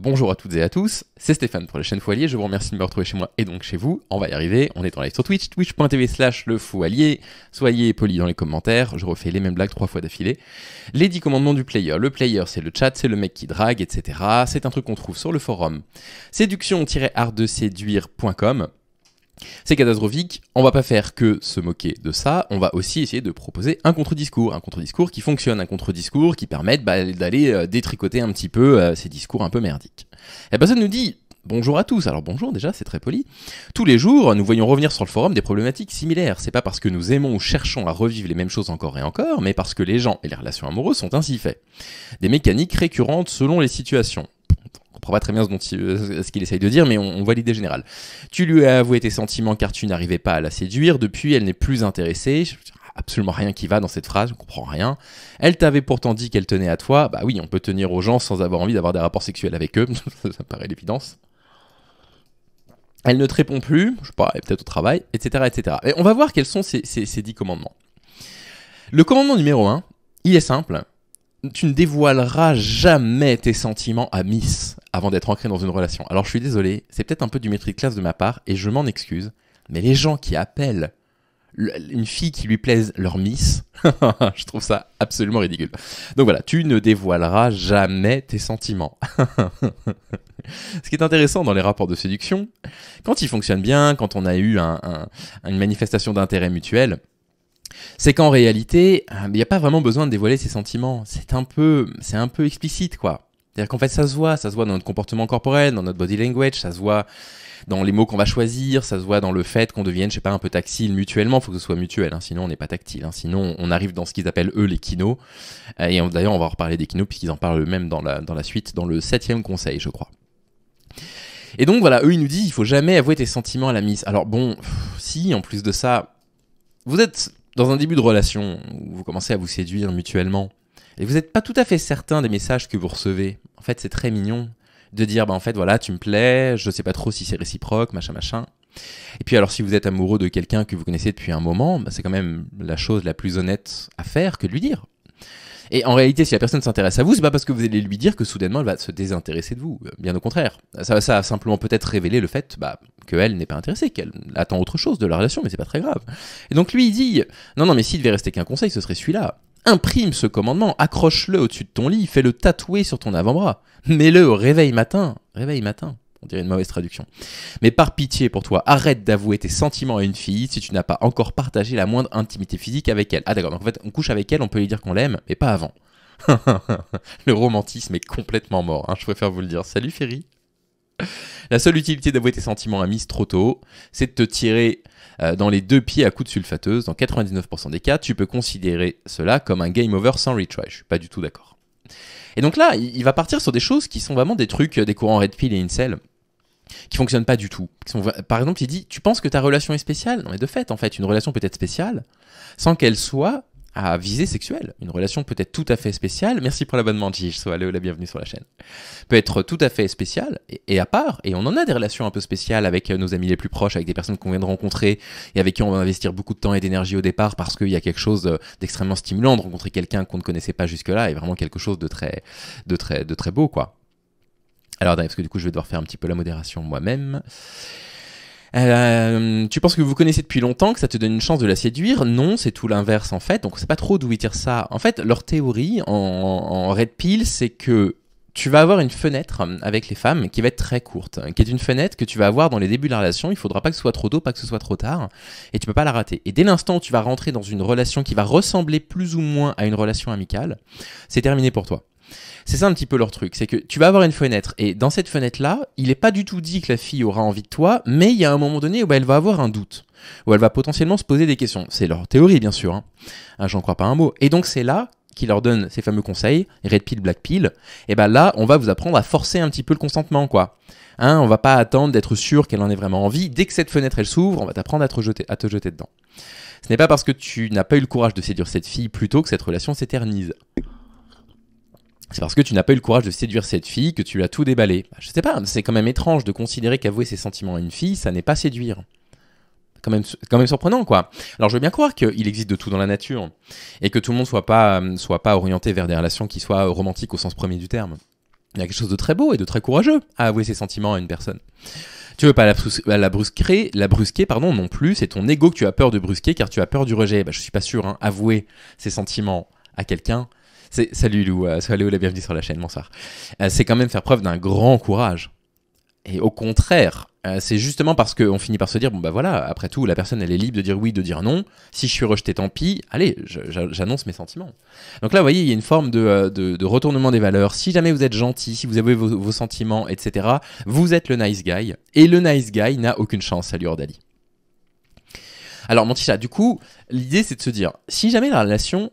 Bonjour à toutes et à tous, c'est Stéphane pour la chaîne Foualier, je vous remercie de me retrouver chez moi et donc chez vous, on va y arriver, on est en live sur Twitch, twitch.tv slash le soyez polis dans les commentaires, je refais les mêmes blagues trois fois d'affilée. Les dix commandements du player, le player c'est le chat, c'est le mec qui drague, etc. C'est un truc qu'on trouve sur le forum. séduction art c'est catastrophique, on va pas faire que se moquer de ça, on va aussi essayer de proposer un contre-discours, un contre-discours qui fonctionne, un contre-discours qui permette bah, d'aller euh, détricoter un petit peu euh, ces discours un peu merdiques. La eh ben, personne nous dit Bonjour à tous. Alors bonjour déjà, c'est très poli. Tous les jours, nous voyons revenir sur le forum des problématiques similaires. C'est pas parce que nous aimons ou cherchons à revivre les mêmes choses encore et encore, mais parce que les gens et les relations amoureuses sont ainsi faits. Des mécaniques récurrentes selon les situations comprends pas très bien euh, ce, qu'il essaye de dire, mais on, voit l'idée générale. Tu lui as avoué tes sentiments car tu n'arrivais pas à la séduire. Depuis, elle n'est plus intéressée. absolument rien qui va dans cette phrase, je comprends rien. Elle t'avait pourtant dit qu'elle tenait à toi. Bah oui, on peut tenir aux gens sans avoir envie d'avoir des rapports sexuels avec eux, ça paraît l'évidence. Elle ne te répond plus, je sais pas, elle est peut-être au travail, etc., etc. Et on va voir quels sont ces, dix commandements. Le commandement numéro un, il est simple, tu ne dévoileras jamais tes sentiments à Miss avant d'être ancré dans une relation. Alors je suis désolé, c'est peut-être un peu du métrique classe de ma part et je m'en excuse, mais les gens qui appellent une fille qui lui plaise leur Miss, je trouve ça absolument ridicule. Donc voilà, tu ne dévoileras jamais tes sentiments. Ce qui est intéressant dans les rapports de séduction, quand ils fonctionnent bien, quand on a eu une manifestation d'intérêt mutuel, c'est qu'en réalité, euh, il n'y a pas vraiment besoin de dévoiler ses sentiments. C'est un peu, c'est un peu explicite, quoi. C'est-à-dire qu'en fait, ça se voit, ça se voit dans notre comportement corporel, dans notre body language, ça se voit dans les mots qu'on va choisir, ça se voit dans le fait qu'on devienne, je sais pas, un peu tactile mutuellement. Il faut que ce soit mutuel, hein, sinon on n'est pas tactile. Hein. sinon, on arrive dans ce qu'ils appellent eux les kinos. Euh, et d'ailleurs, on va reparler des kinos puisqu'ils en parlent eux-mêmes dans la, dans la suite, dans le septième conseil, je crois. Et donc voilà, eux ils nous disent il faut jamais avouer tes sentiments à la mise. Alors bon, si en plus de ça, vous êtes dans un début de relation où vous commencez à vous séduire mutuellement et vous n'êtes pas tout à fait certain des messages que vous recevez, en fait, c'est très mignon de dire, bah, en fait, voilà, tu me plais, je sais pas trop si c'est réciproque, machin, machin. Et puis alors si vous êtes amoureux de quelqu'un que vous connaissez depuis un moment, bah, c'est quand même la chose la plus honnête à faire que de lui dire. Et en réalité, si la personne s'intéresse à vous, c'est pas parce que vous allez lui dire que soudainement elle va se désintéresser de vous. Bien au contraire. Ça, a simplement peut-être révélé le fait bah, qu'elle n'est pas intéressée, qu'elle attend autre chose de la relation, mais c'est pas très grave. Et donc lui, il dit Non, non, mais s'il devait rester qu'un conseil, ce serait celui-là. Imprime ce commandement, accroche-le au-dessus de ton lit, fais-le tatouer sur ton avant-bras. Mets-le au réveil matin. Réveil matin on dirait une mauvaise traduction. Mais par pitié pour toi, arrête d'avouer tes sentiments à une fille si tu n'as pas encore partagé la moindre intimité physique avec elle. Ah d'accord, donc en fait, on couche avec elle, on peut lui dire qu'on l'aime, mais pas avant. le romantisme est complètement mort, hein. je préfère vous le dire. Salut Ferry La seule utilité d'avouer tes sentiments à Miss trop tôt, c'est de te tirer euh, dans les deux pieds à coups de sulfateuse. Dans 99% des cas, tu peux considérer cela comme un game over sans retry. Je suis pas du tout d'accord. Et donc là, il va partir sur des choses qui sont vraiment des trucs, euh, des courants red pill et incel qui fonctionnent pas du tout. par exemple, il dit, tu penses que ta relation est spéciale Non, mais de fait, en fait, une relation peut être spéciale sans qu'elle soit à visée sexuelle. Une relation peut être tout à fait spéciale. Merci pour l'abonnement, Gilles, Sois la bienvenue sur la chaîne. Peut être tout à fait spéciale et, à part. Et on en a des relations un peu spéciales avec euh, nos amis les plus proches, avec des personnes qu'on vient de rencontrer et avec qui on va investir beaucoup de temps et d'énergie au départ parce qu'il y a quelque chose euh, d'extrêmement stimulant de rencontrer quelqu'un qu'on ne connaissait pas jusque-là et vraiment quelque chose de très, de très beau, quoi. Alors, parce que du coup, je vais devoir faire un petit peu la modération moi-même. Euh, tu penses que vous connaissez depuis longtemps, que ça te donne une chance de la séduire Non, c'est tout l'inverse en fait. Donc, c'est pas trop d'où ils tirent ça. En fait, leur théorie en, en Red Pill, c'est que tu vas avoir une fenêtre avec les femmes qui va être très courte, qui est une fenêtre que tu vas avoir dans les débuts de la relation. Il ne faudra pas que ce soit trop tôt, pas que ce soit trop tard, et tu ne peux pas la rater. Et dès l'instant où tu vas rentrer dans une relation qui va ressembler plus ou moins à une relation amicale, c'est terminé pour toi. C'est ça un petit peu leur truc, c'est que tu vas avoir une fenêtre et dans cette fenêtre-là, il n'est pas du tout dit que la fille aura envie de toi, mais il y a un moment donné où elle va avoir un doute, où elle va potentiellement se poser des questions. C'est leur théorie, bien sûr, hein. ah, j'en crois pas un mot. Et donc c'est là qu'il leur donne ces fameux conseils, red pill, black pill, et ben là, on va vous apprendre à forcer un petit peu le consentement, quoi. Hein, on va pas attendre d'être sûr qu'elle en ait vraiment envie. Dès que cette fenêtre elle s'ouvre, on va t'apprendre à te jeter, à te jeter dedans. Ce n'est pas parce que tu n'as pas eu le courage de séduire cette fille plutôt que cette relation s'éternise c'est parce que tu n'as pas eu le courage de séduire cette fille que tu l'as tout déballé. Bah, je sais pas, c'est quand même étrange de considérer qu'avouer ses sentiments à une fille, ça n'est pas séduire. Quand même, quand même surprenant, quoi. Alors, je veux bien croire qu'il existe de tout dans la nature et que tout le monde soit pas, euh, soit pas orienté vers des relations qui soient romantiques au sens premier du terme. Il y a quelque chose de très beau et de très courageux à avouer ses sentiments à une personne. Tu veux pas la, brusquer, la brusquer pardon, non plus. C'est ton ego que tu as peur de brusquer car tu as peur du rejet. Bah, je suis pas sûr. Hein. Avouer ses sentiments à quelqu'un, Salut Lou, euh, salut la bienvenue sur la chaîne, bonsoir. Euh, c'est quand même faire preuve d'un grand courage. Et au contraire, euh, c'est justement parce qu'on finit par se dire, bon bah voilà, après tout, la personne elle est libre de dire oui, de dire non. Si je suis rejeté, tant pis. Allez, j'annonce mes sentiments. Donc là, vous voyez, il y a une forme de, retournement des valeurs. Si jamais vous êtes gentil, si vous avez vos, sentiments, etc., vous êtes le nice guy. Et le nice guy n'a aucune chance, salut Ordali. Alors, mon du coup, l'idée c'est de se dire, si jamais la relation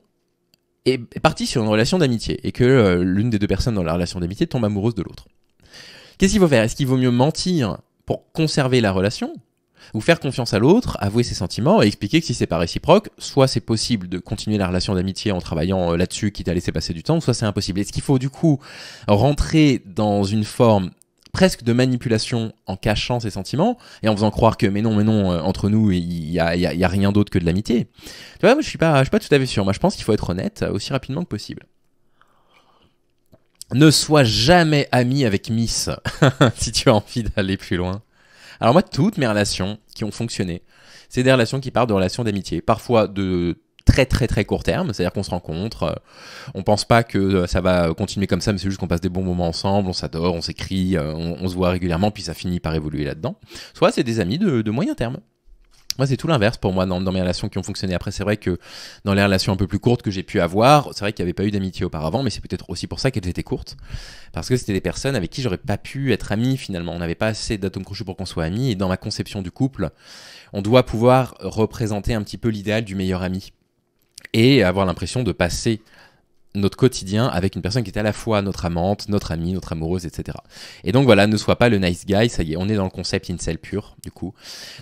est parti sur une relation d'amitié et que euh, l'une des deux personnes dans la relation d'amitié tombe amoureuse de l'autre. Qu'est-ce qu'il faut faire Est-ce qu'il vaut mieux mentir pour conserver la relation ou faire confiance à l'autre, avouer ses sentiments et expliquer que si c'est pas réciproque, soit c'est possible de continuer la relation d'amitié en travaillant euh, là-dessus, quitte à laisser passer du temps, soit c'est impossible. Est-ce qu'il faut du coup rentrer dans une forme presque de manipulation en cachant ses sentiments et en faisant croire que mais non mais non euh, entre nous il y a, rien d'autre que de l'amitié. Tu vois, moi je suis pas je suis pas tout à fait sûr. Moi je pense qu'il faut être honnête euh, aussi rapidement que possible. Ne sois jamais ami avec Miss si tu as envie d'aller plus loin. Alors moi toutes mes relations qui ont fonctionné, c'est des relations qui partent de relations d'amitié, parfois de très très très court terme, c'est-à-dire qu'on se rencontre, euh, on pense pas que euh, ça va continuer comme ça, mais c'est juste qu'on passe des bons moments ensemble, on s'adore, on s'écrit, euh, on, se voit régulièrement, puis ça finit par évoluer là-dedans. Soit c'est des amis de, moyen terme. Moi, c'est tout l'inverse pour moi dans, mes relations qui ont fonctionné. Après, c'est vrai que dans les relations un peu plus courtes que j'ai pu avoir, c'est vrai qu'il n'y avait pas eu d'amitié auparavant, mais c'est peut-être aussi pour ça qu'elles étaient courtes. Parce que c'était des personnes avec qui j'aurais pas pu être ami finalement. On n'avait pas assez d'atomes crochus pour qu'on soit amis. Et dans ma conception du couple, on doit pouvoir représenter un petit peu l'idéal du meilleur ami et avoir l'impression de passer notre quotidien avec une personne qui est à la fois notre amante, notre amie, notre amoureuse, etc. Et donc voilà, ne sois pas le nice guy, ça y est, on est dans le concept incel pur, du coup.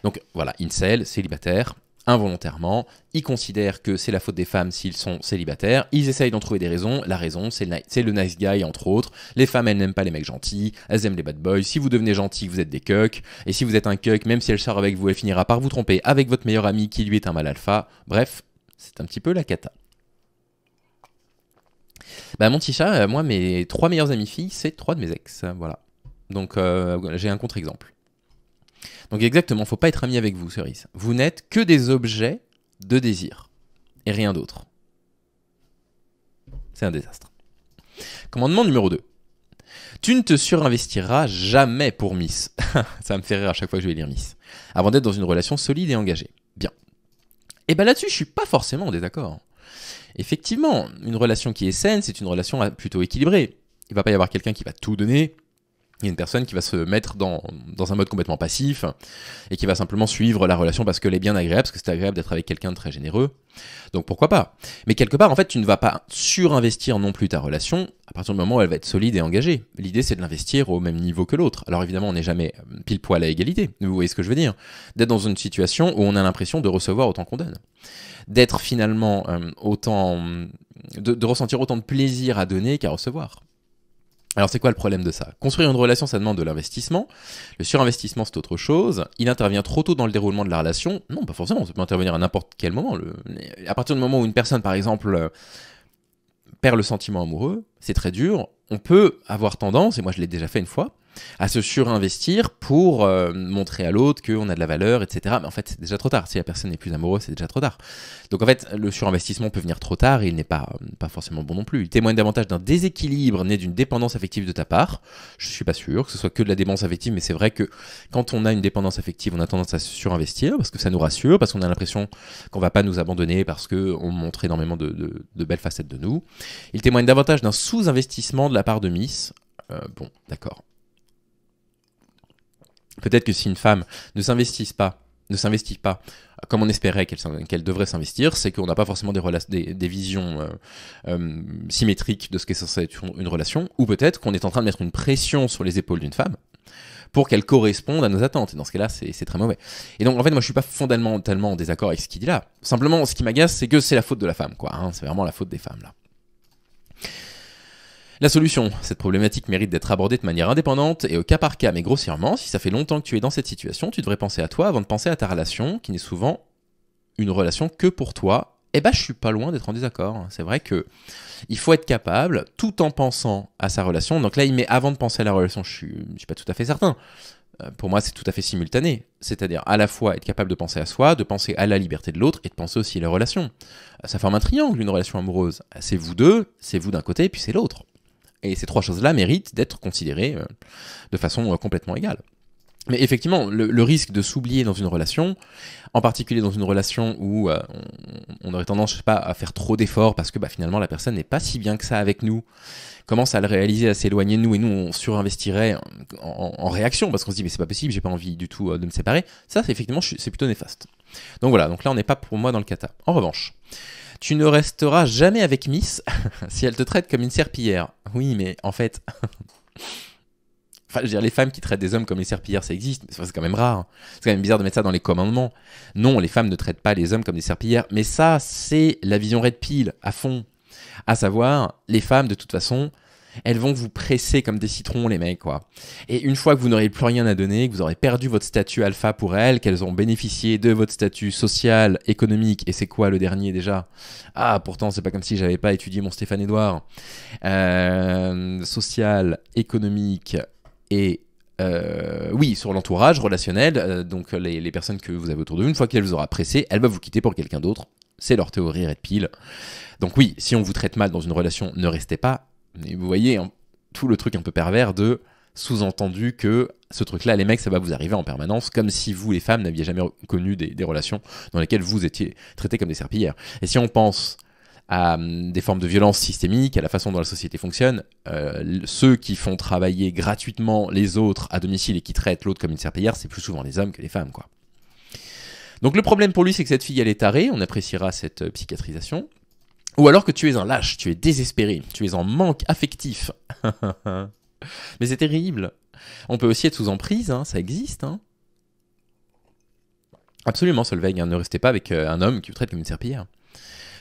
Donc voilà, incel, célibataire, involontairement, ils considèrent que c'est la faute des femmes s'ils sont célibataires, ils essayent d'en trouver des raisons, la raison c'est le, nice guy entre autres, les femmes elles n'aiment pas les mecs gentils, elles aiment les bad boys, si vous devenez gentil vous êtes des cucks, et si vous êtes un cuck, même si elle sort avec vous, elle finira par vous tromper avec votre meilleur ami qui lui est un mal alpha, bref, c'est un petit peu la cata. Bah, mon petit chat, euh, moi, mes trois meilleures amies filles, c'est trois de mes ex. Voilà. Donc, euh, j'ai un contre-exemple. Donc, exactement, faut pas être ami avec vous, Cerise. Vous n'êtes que des objets de désir et rien d'autre. C'est un désastre. Commandement numéro 2. Tu ne te surinvestiras jamais pour Miss. Ça me fait rire à chaque fois que je vais lire Miss. Avant d'être dans une relation solide et engagée. Bien, et eh ben là-dessus, je suis pas forcément en désaccord. Effectivement, une relation qui est saine, c'est une relation plutôt équilibrée. Il va pas y avoir quelqu'un qui va tout donner il y a une personne qui va se mettre dans, dans, un mode complètement passif et qui va simplement suivre la relation parce qu'elle est bien agréable, parce que c'est agréable d'être avec quelqu'un de très généreux. Donc pourquoi pas Mais quelque part, en fait, tu ne vas pas surinvestir non plus ta relation à partir du moment où elle va être solide et engagée. L'idée, c'est de l'investir au même niveau que l'autre. Alors évidemment, on n'est jamais pile poil à égalité. Vous voyez ce que je veux dire D'être dans une situation où on a l'impression de recevoir autant qu'on donne. D'être finalement euh, autant. De, de ressentir autant de plaisir à donner qu'à recevoir. Alors c'est quoi le problème de ça Construire une relation, ça demande de l'investissement. Le surinvestissement, c'est autre chose. Il intervient trop tôt dans le déroulement de la relation. Non, pas forcément, ça peut intervenir à n'importe quel moment. Le... À partir du moment où une personne, par exemple, euh, perd le sentiment amoureux, c'est très dur. On peut avoir tendance, et moi je l'ai déjà fait une fois, à se surinvestir pour euh, montrer à l'autre qu'on a de la valeur, etc. Mais en fait, c'est déjà trop tard. Si la personne n'est plus amoureuse, c'est déjà trop tard. Donc en fait, le surinvestissement peut venir trop tard et il n'est pas, euh, pas forcément bon non plus. Il témoigne davantage d'un déséquilibre né d'une dépendance affective de ta part. Je suis pas sûr que ce soit que de la dépendance affective, mais c'est vrai que quand on a une dépendance affective, on a tendance à se surinvestir parce que ça nous rassure, parce qu'on a l'impression qu'on va pas nous abandonner, parce qu'on montre énormément de, belles facettes de nous. Il témoigne davantage d'un sous-investissement de la part de Miss. Euh, bon, d'accord. Peut-être que si une femme ne s'investisse pas, ne s'investit pas comme on espérait qu'elle devrait s'investir, c'est qu'on n'a pas forcément des, visions euh, euh, symétriques de ce qu'est censé être une relation, ou peut-être qu'on est en train de mettre une pression sur les épaules d'une femme pour qu'elle corresponde à nos attentes. Et dans ce cas-là, c'est très mauvais. Et donc, en fait, moi, je suis pas fondamentalement en désaccord avec ce qu'il dit là. Simplement, ce qui m'agace, c'est que c'est la faute de la femme, quoi. Hein. c'est vraiment la faute des femmes, là. La solution, cette problématique mérite d'être abordée de manière indépendante et au cas par cas, mais grossièrement, si ça fait longtemps que tu es dans cette situation, tu devrais penser à toi avant de penser à ta relation, qui n'est souvent une relation que pour toi. Eh ben, je suis pas loin d'être en désaccord. C'est vrai que il faut être capable, tout en pensant à sa relation. Donc là, il met avant de penser à la relation, je suis, je suis pas tout à fait certain euh, pour moi, c'est tout à fait simultané. C'est-à-dire à la fois être capable de penser à soi, de penser à la liberté de l'autre et de penser aussi à la relation. Euh, ça forme un triangle, une relation amoureuse. C'est vous deux, c'est vous d'un côté, et puis c'est l'autre. Et ces trois choses-là méritent d'être considérées euh, de façon euh, complètement égale. Mais effectivement, le, risque de s'oublier dans une relation, en particulier dans une relation où euh, on, aurait tendance, je sais pas, à faire trop d'efforts parce que bah, finalement la personne n'est pas si bien que ça avec nous, commence à le réaliser, à s'éloigner de nous et nous on surinvestirait en, en, réaction parce qu'on se dit mais c'est pas possible, j'ai pas envie du tout de me séparer. Ça, c'est effectivement, c'est plutôt néfaste. Donc voilà, donc là on n'est pas pour moi dans le cata. En revanche, tu ne resteras jamais avec Miss si elle te traite comme une serpillière. Oui, mais en fait. Enfin, je veux dire, les femmes qui traitent des hommes comme les serpillères, ça existe, mais c'est quand même rare. Hein. C'est quand même bizarre de mettre ça dans les commandements. Non, les femmes ne traitent pas les hommes comme des serpillères, mais ça, c'est la vision red pill à fond. À savoir, les femmes, de toute façon, elles vont vous presser comme des citrons, les mecs, quoi. Et une fois que vous n'aurez plus rien à donner, que vous aurez perdu votre statut alpha pour elles, qu'elles ont bénéficié de votre statut social, économique, et c'est quoi le dernier déjà Ah, pourtant, c'est pas comme si j'avais pas étudié mon Stéphane Edouard. Euh, social, économique et euh, oui, sur l'entourage relationnel, euh, donc les, personnes que vous avez autour de vous, une fois qu'elle vous aura pressé, elle va vous quitter pour quelqu'un d'autre. C'est leur théorie Red Pill. Donc oui, si on vous traite mal dans une relation, ne restez pas. Et vous voyez tout le truc un peu pervers de sous-entendu que ce truc-là, les mecs, ça va vous arriver en permanence, comme si vous, les femmes, n'aviez jamais connu des, relations dans lesquelles vous étiez traitées comme des serpillères. Et si on pense à hum, des formes de violence systémique, à la façon dont la société fonctionne, euh, ceux qui font travailler gratuitement les autres à domicile et qui traitent l'autre comme une serpillière, c'est plus souvent les hommes que les femmes, quoi. Donc le problème pour lui, c'est que cette fille, elle est tarée, on appréciera cette euh, psychiatrisation. Ou alors que tu es un lâche, tu es désespéré, tu es en manque affectif. Mais c'est terrible. On peut aussi être sous emprise, hein, ça existe. Hein. Absolument, Solveig, hein, ne restez pas avec euh, un homme qui vous traite comme une serpillière.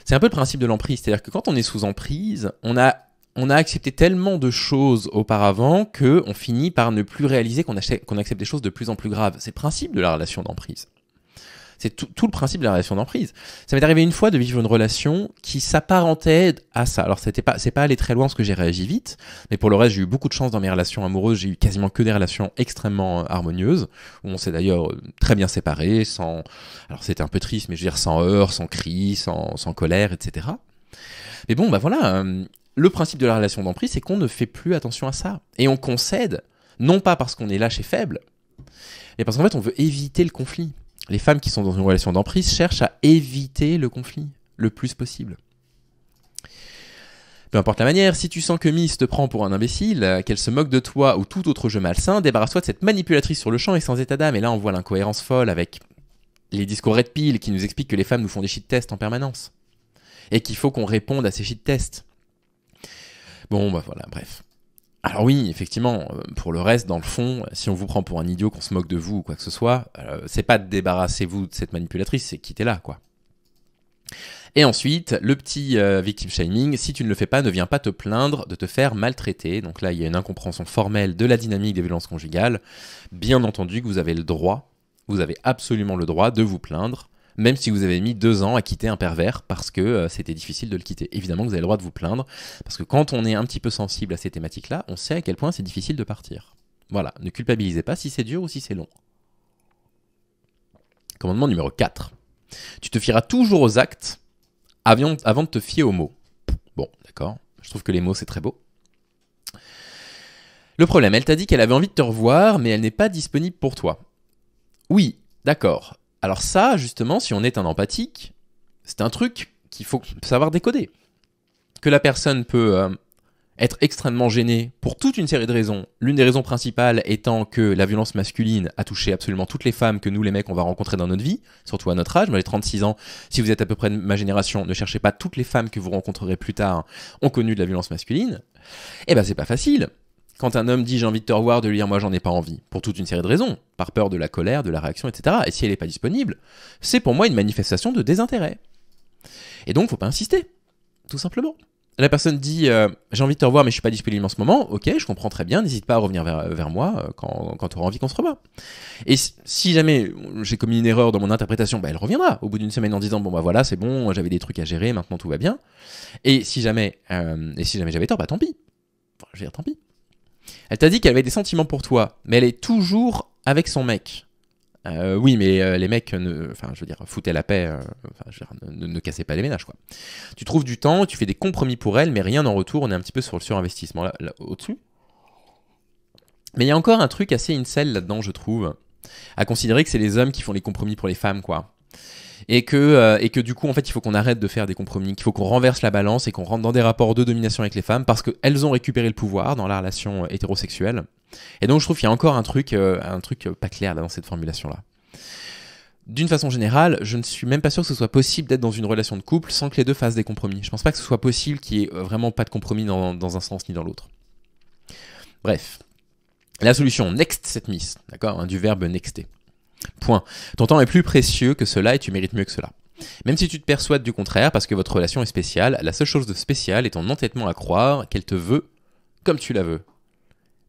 C'est un peu le principe de l'emprise, c'est-à-dire que quand on est sous emprise, on a, on a accepté tellement de choses auparavant que on finit par ne plus réaliser qu'on accepte des choses de plus en plus graves. C'est le principe de la relation d'emprise. C'est tout, le principe de la relation d'emprise. Ça m'est arrivé une fois de vivre une relation qui s'apparentait à ça. Alors, c'était pas, c'est pas aller très loin parce que j'ai réagi vite, mais pour le reste, j'ai eu beaucoup de chance dans mes relations amoureuses. J'ai eu quasiment que des relations extrêmement euh, harmonieuses, où on s'est d'ailleurs euh, très bien séparés, sans. Alors, c'était un peu triste, mais je veux dire, sans heurts, sans cris, sans, colère, etc. Mais bon, bah voilà, euh, le principe de la relation d'emprise, c'est qu'on ne fait plus attention à ça. Et on concède, non pas parce qu'on est lâche et faible, mais parce qu'en fait, on veut éviter le conflit les femmes qui sont dans une relation d'emprise cherchent à éviter le conflit le plus possible. Peu importe la manière, si tu sens que Miss te prend pour un imbécile, qu'elle se moque de toi ou tout autre jeu malsain, débarrasse-toi de cette manipulatrice sur le champ et sans état d'âme. Et là, on voit l'incohérence folle avec les discours red pill qui nous expliquent que les femmes nous font des shit tests en permanence. Et qu'il faut qu'on réponde à ces shit tests. Bon, bah voilà, bref. Alors oui, effectivement, euh, pour le reste, dans le fond, si on vous prend pour un idiot, qu'on se moque de vous ou quoi que ce soit, euh, c'est pas de débarrasser vous de cette manipulatrice, c'est quitter là, quoi. Et ensuite, le petit euh, victim shaming, si tu ne le fais pas, ne viens pas te plaindre de te faire maltraiter. Donc là, il y a une incompréhension formelle de la dynamique des violences conjugales. Bien entendu que vous avez le droit, vous avez absolument le droit de vous plaindre même si vous avez mis deux ans à quitter un pervers parce que euh, c'était difficile de le quitter. Évidemment, vous avez le droit de vous plaindre, parce que quand on est un petit peu sensible à ces thématiques-là, on sait à quel point c'est difficile de partir. Voilà, ne culpabilisez pas si c'est dur ou si c'est long. Commandement numéro 4. Tu te fieras toujours aux actes avant, avant de te fier aux mots. Bon, d'accord, je trouve que les mots c'est très beau. Le problème, elle t'a dit qu'elle avait envie de te revoir, mais elle n'est pas disponible pour toi. Oui, d'accord. Alors ça, justement, si on est un empathique, c'est un truc qu'il faut savoir décoder. Que la personne peut euh, être extrêmement gênée pour toute une série de raisons. L'une des raisons principales étant que la violence masculine a touché absolument toutes les femmes que nous les mecs on va rencontrer dans notre vie, surtout à notre âge. Moi j'ai 36 ans, si vous êtes à peu près de ma génération, ne cherchez pas toutes les femmes que vous rencontrerez plus tard ont connu de la violence masculine. Eh ben c'est pas facile quand un homme dit j'ai envie de te revoir, de lui dire moi j'en ai pas envie, pour toute une série de raisons, par peur de la colère, de la réaction, etc. Et si elle n'est pas disponible, c'est pour moi une manifestation de désintérêt. Et donc faut pas insister, tout simplement. La personne dit euh, j'ai envie de te revoir mais je suis pas disponible en ce moment, ok je comprends très bien, n'hésite pas à revenir vers, moi euh, quand, quand tu auras envie qu'on se revoie. Et si jamais j'ai commis une erreur dans mon interprétation, bah, elle reviendra au bout d'une semaine en disant bon bah voilà c'est bon, j'avais des trucs à gérer, maintenant tout va bien. Et si jamais, euh, si jamais j'avais tort, bah tant pis. je vais dire tant pis. Elle t'a dit qu'elle avait des sentiments pour toi, mais elle est toujours avec son mec. Euh, oui, mais euh, les mecs, ne, enfin, je veux dire, foutaient la paix, euh, ne, cassaient pas les ménages, quoi. Tu trouves du temps, tu fais des compromis pour elle, mais rien en retour, on est un petit peu sur le surinvestissement là, là au-dessus. Mais il y a encore un truc assez incel là-dedans, je trouve, à considérer que c'est les hommes qui font les compromis pour les femmes, quoi et que, euh, et que du coup, en fait, il faut qu'on arrête de faire des compromis, qu'il faut qu'on renverse la balance et qu'on rentre dans des rapports de domination avec les femmes parce qu'elles ont récupéré le pouvoir dans la relation euh, hétérosexuelle. Et donc, je trouve qu'il y a encore un truc, euh, un truc pas clair dans cette formulation-là. D'une façon générale, je ne suis même pas sûr que ce soit possible d'être dans une relation de couple sans que les deux fassent des compromis. Je pense pas que ce soit possible qu'il n'y ait vraiment pas de compromis dans, un sens ni dans l'autre. Bref. La solution next cette miss, d'accord, du verbe nexter. Point. Ton temps est plus précieux que cela et tu mérites mieux que cela. Même si tu te persuades du contraire parce que votre relation est spéciale, la seule chose de spéciale est ton entêtement à croire qu'elle te veut comme tu la veux.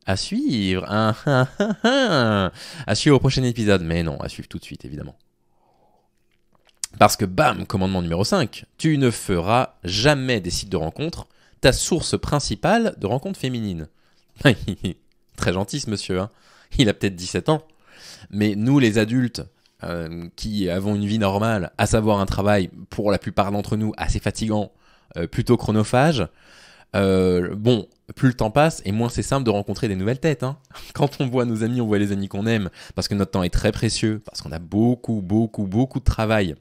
À suivre. Ah, ah, ah, à suivre au prochain épisode, mais non, à suivre tout de suite évidemment. Parce que bam, commandement numéro 5, tu ne feras jamais des sites de rencontres ta source principale de rencontres féminines. Très gentil ce monsieur, hein. Il a peut-être 17 ans. Mais nous, les adultes, euh, qui avons une vie normale, à savoir un travail pour la plupart d'entre nous assez fatigant, euh, plutôt chronophage, euh, bon, plus le temps passe et moins c'est simple de rencontrer des nouvelles têtes. Hein. Quand on voit nos amis, on voit les amis qu'on aime, parce que notre temps est très précieux, parce qu'on a beaucoup, beaucoup, beaucoup de travail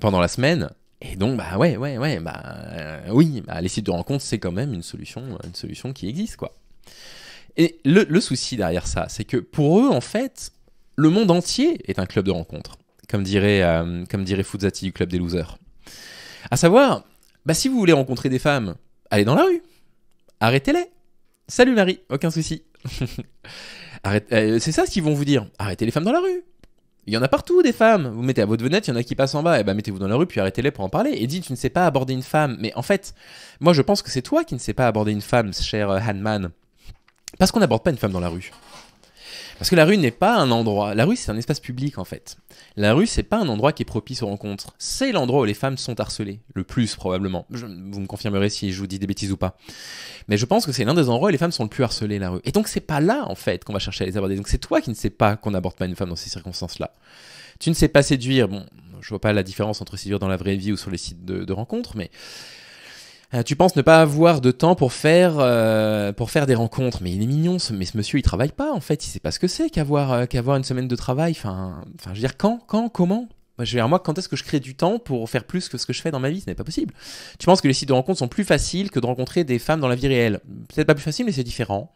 pendant la semaine. Et donc, bah ouais, ouais, ouais, bah oui, bah, les sites de rencontre, c'est quand même une solution, une solution qui existe, quoi. Et le, souci derrière ça, c'est que pour eux, en fait, le monde entier est un club de rencontre, comme dirait, euh, dirait Fuzati du club des losers. À savoir, bah, si vous voulez rencontrer des femmes, allez dans la rue, arrêtez-les. Salut Marie, aucun souci. Euh, c'est ça ce qu'ils vont vous dire. Arrêtez les femmes dans la rue. Il y en a partout des femmes. Vous mettez à votre venette, il y en a qui passent en bas. Et eh ben, mettez-vous dans la rue puis arrêtez-les pour en parler. Et dites, tu ne sais pas aborder une femme. Mais en fait, moi je pense que c'est toi qui ne sais pas aborder une femme, cher euh, Hanman. Parce qu'on n'aborde pas une femme dans la rue. Parce que la rue n'est pas un endroit. La rue, c'est un espace public en fait. La rue, c'est pas un endroit qui est propice aux rencontres. C'est l'endroit où les femmes sont harcelées, le plus probablement. Je, vous me confirmerez si je vous dis des bêtises ou pas. Mais je pense que c'est l'un des endroits où les femmes sont le plus harcelées, la rue. Et donc, c'est pas là en fait qu'on va chercher à les aborder. Donc, c'est toi qui ne sais pas qu'on n'aborde pas une femme dans ces circonstances-là. Tu ne sais pas séduire. Bon, je vois pas la différence entre séduire dans la vraie vie ou sur les sites de, de rencontres, mais euh, tu penses ne pas avoir de temps pour faire, euh, pour faire des rencontres. Mais il est mignon, mais ce monsieur, il travaille pas, en fait. Il sait pas ce que c'est qu'avoir euh, qu'avoir une semaine de travail. Enfin, enfin, je veux dire, quand, quand, comment je veux dire, moi, quand est-ce que je crée du temps pour faire plus que ce que je fais dans ma vie Ce n'est pas possible. Tu penses que les sites de rencontres sont plus faciles que de rencontrer des femmes dans la vie réelle Peut-être pas plus facile, mais c'est différent.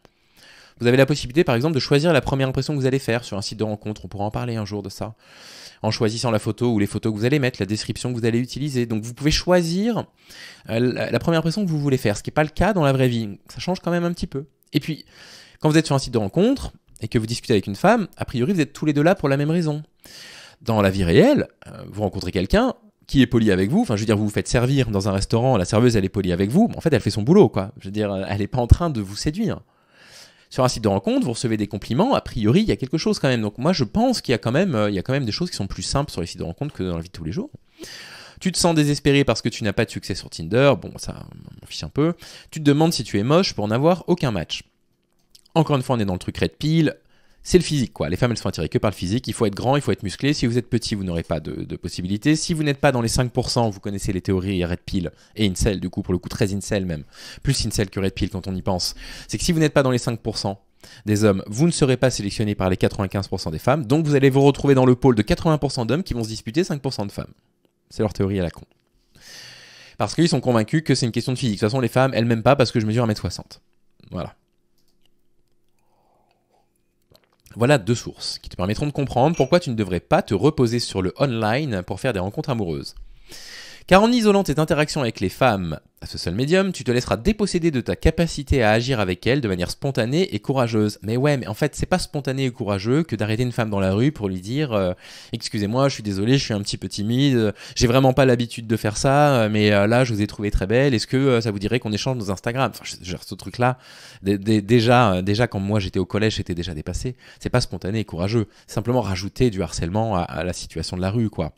Vous avez la possibilité, par exemple, de choisir la première impression que vous allez faire sur un site de rencontre. On pourra en parler un jour de ça en choisissant la photo ou les photos que vous allez mettre, la description que vous allez utiliser. Donc vous pouvez choisir euh, la première impression que vous voulez faire, ce qui n'est pas le cas dans la vraie vie. Ça change quand même un petit peu. Et puis, quand vous êtes sur un site de rencontre et que vous discutez avec une femme, a priori vous êtes tous les deux là pour la même raison. Dans la vie réelle, euh, vous rencontrez quelqu'un, qui est poli avec vous. Enfin, je veux dire, vous vous faites servir dans un restaurant, la serveuse, elle est polie avec vous. En fait, elle fait son boulot, quoi. Je veux dire, elle n'est pas en train de vous séduire sur un site de rencontre, vous recevez des compliments, a priori, il y a quelque chose quand même. Donc moi, je pense qu'il y, a quand même, euh, il quand même des choses qui sont plus simples sur les sites de rencontre que dans la vie de tous les jours. Tu te sens désespéré parce que tu n'as pas de succès sur Tinder, bon, ça m'en fiche un peu. Tu te demandes si tu es moche pour n'avoir aucun match. Encore une fois, on est dans le truc red pile, c'est le physique. quoi. Les femmes, elles sont attirées que par le physique. Il faut être grand, il faut être musclé. Si vous êtes petit, vous n'aurez pas de, de possibilités. Si vous n'êtes pas dans les 5%, vous connaissez les théories Red Pill et Incel, du coup, pour le coup, très Incel même. Plus Incel que Red Pill quand on y pense. C'est que si vous n'êtes pas dans les 5%, des hommes, vous ne serez pas sélectionné par les 95% des femmes, donc vous allez vous retrouver dans le pôle de 80% d'hommes qui vont se disputer 5% de femmes. C'est leur théorie à la con. Parce qu'ils sont convaincus que c'est une question de physique. De toute façon, les femmes, elles m'aiment pas parce que je mesure 1m60. Voilà. Voilà deux sources qui te permettront de comprendre pourquoi tu ne devrais pas te reposer sur le online pour faire des rencontres amoureuses. Car en isolant tes interactions avec les femmes à ce seul médium, tu te laisseras déposséder de ta capacité à agir avec elles de manière spontanée et courageuse. Mais ouais, mais en fait, c'est pas spontané et courageux que d'arrêter une femme dans la rue pour lui dire euh, Excusez-moi, je suis désolé, je suis un petit peu timide, euh, j'ai vraiment pas l'habitude de faire ça, euh, mais là, je vous ai trouvé très belle, est-ce que ça vous dirait qu'on échange nos Instagram Enfin, genre, ce truc-là, déjà, déjà, quand moi j'étais au collège, j'étais déjà dépassé. C'est pas spontané et courageux. simplement rajouter du harcèlement à la situation de la rue, quoi.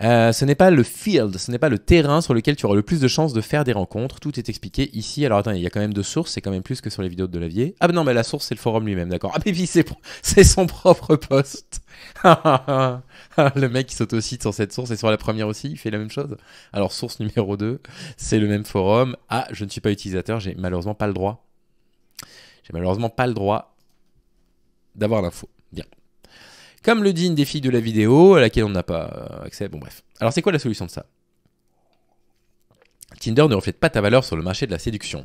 Euh, ce n'est pas le field, ce n'est pas le terrain sur lequel tu auras le plus de chances de faire des rencontres. Tout est expliqué ici. Alors attends, il y a quand même deux sources, c'est quand même plus que sur les vidéos de Lavier. Ah non, mais la source c'est le forum lui-même, d'accord. Ah mais oui, c'est son propre poste. le mec qui aussi sur cette source et sur la première aussi, il fait la même chose. Alors source numéro 2, c'est le même forum. Ah, je ne suis pas utilisateur, j'ai malheureusement pas le droit. J'ai malheureusement pas le droit d'avoir l'info. Comme le dit une des filles de la vidéo, à laquelle on n'a pas euh, accès. Bon, bref. Alors, c'est quoi la solution de ça Tinder ne reflète pas ta valeur sur le marché de la séduction.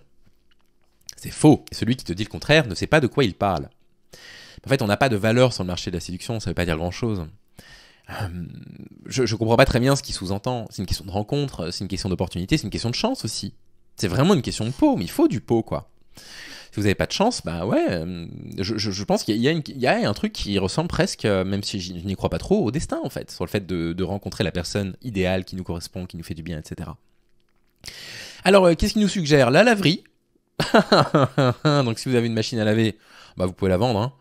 C'est faux. celui qui te dit le contraire ne sait pas de quoi il parle. En fait, on n'a pas de valeur sur le marché de la séduction, ça ne veut pas dire grand-chose. Hum, je, ne comprends pas très bien ce qui sous-entend. C'est une question de rencontre, c'est une question d'opportunité, c'est une question de chance aussi. C'est vraiment une question de peau, mais il faut du pot, quoi vous n'avez pas de chance, bah ouais, euh, je, pense qu'il y, a un truc qui ressemble presque, euh, même si je n'y crois pas trop, au destin en fait, sur le fait de, rencontrer la personne idéale qui nous correspond, qui nous fait du bien, etc. Alors, euh, qu'est-ce qui nous suggère La laverie. Donc, si vous avez une machine à laver, bah, vous pouvez la vendre. Hein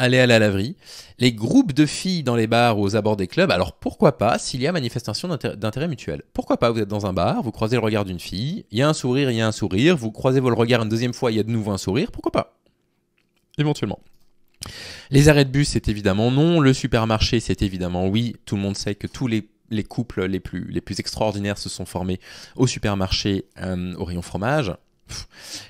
aller à la laverie. Les groupes de filles dans les bars ou aux abords des clubs, alors pourquoi pas s'il y a manifestation d'intérêt mutuel Pourquoi pas Vous êtes dans un bar, vous croisez le regard d'une fille, il y a un sourire, il y a un sourire, vous croisez votre regard une deuxième fois, il y a de nouveau un sourire, pourquoi pas Éventuellement. Les arrêts de bus, c'est évidemment non. Le supermarché, c'est évidemment oui. Tout le monde sait que tous les couples les plus, extraordinaires se sont formés au supermarché, euh, au rayon fromage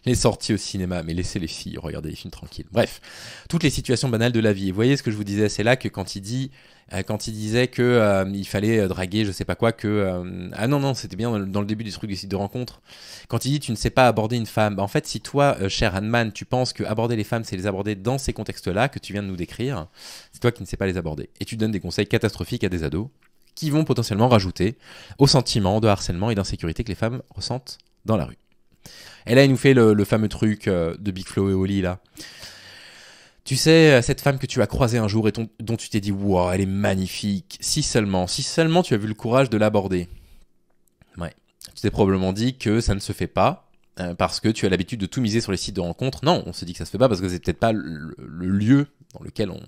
les sorties au cinéma, mais laissez les filles regarder les films tranquilles. Bref, toutes les situations banales de la vie. Vous voyez ce que je vous disais, c'est là que quand il dit, euh, quand il disait que euh, il fallait euh, draguer, je sais pas quoi, que ah non non, c'était bien dans le début du truc du site de rencontre. Quand il dit tu ne sais pas aborder une femme, bah, en fait si toi, cher Hanman, tu penses que aborder les femmes, c'est les aborder dans ces contextes-là que tu viens de nous décrire, c'est toi qui ne sais pas les aborder. Et tu donnes des conseils catastrophiques à des ados qui vont potentiellement rajouter au sentiment de harcèlement et d'insécurité que les femmes ressentent dans la rue. Et là, il nous fait le, fameux truc euh, de Big Flo et Oli, là. Tu sais, euh, cette femme que tu as croisée un jour et dont tu t'es dit, wow, elle est magnifique. Si seulement, si seulement tu as vu le courage de l'aborder. Ouais. Tu t'es probablement dit que ça ne se fait pas, euh, parce que tu as l'habitude de tout miser sur les sites de rencontres. Non, on se dit que ça se fait pas parce que c'est peut-être pas le, lieu dans lequel on,